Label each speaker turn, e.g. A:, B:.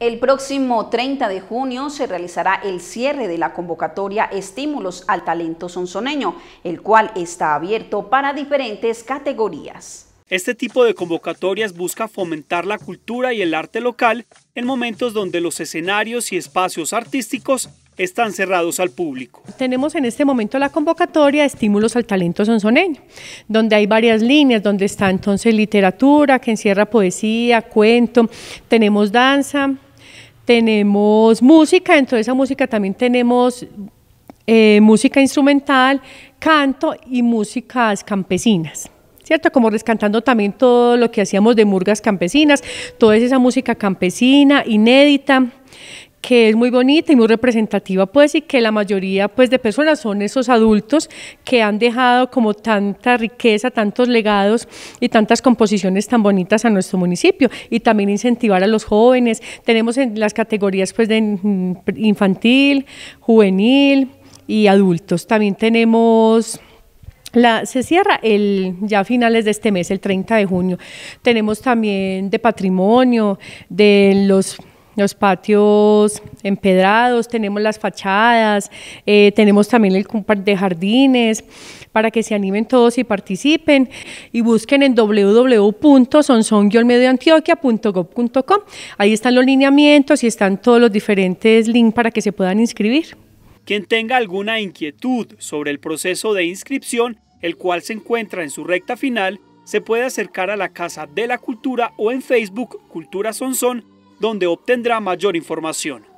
A: El próximo 30 de junio se realizará el cierre de la convocatoria Estímulos al Talento Sonsoneño, el cual está abierto para diferentes categorías.
B: Este tipo de convocatorias busca fomentar la cultura y el arte local en momentos donde los escenarios y espacios artísticos están cerrados al público.
C: Tenemos en este momento la convocatoria Estímulos al Talento Sonsoneño, donde hay varias líneas, donde está entonces literatura, que encierra poesía, cuento, tenemos danza, tenemos música, dentro de esa música también tenemos eh, música instrumental, canto y músicas campesinas. ¿Cierto? Como rescatando también todo lo que hacíamos de murgas campesinas, toda esa música campesina, inédita, que es muy bonita y muy representativa, pues, y que la mayoría, pues, de personas son esos adultos que han dejado como tanta riqueza, tantos legados y tantas composiciones tan bonitas a nuestro municipio, y también incentivar a los jóvenes. Tenemos en las categorías, pues, de infantil, juvenil y adultos. También tenemos... La, se cierra el, ya a finales de este mes, el 30 de junio. Tenemos también de patrimonio, de los los patios empedrados, tenemos las fachadas, eh, tenemos también el compart de jardines, para que se animen todos y participen y busquen en wwwsonson Ahí están los lineamientos y están todos los diferentes links para que se puedan inscribir.
B: Quien tenga alguna inquietud sobre el proceso de inscripción, el cual se encuentra en su recta final, se puede acercar a la Casa de la Cultura o en Facebook Cultura Sonson, donde obtendrá mayor información.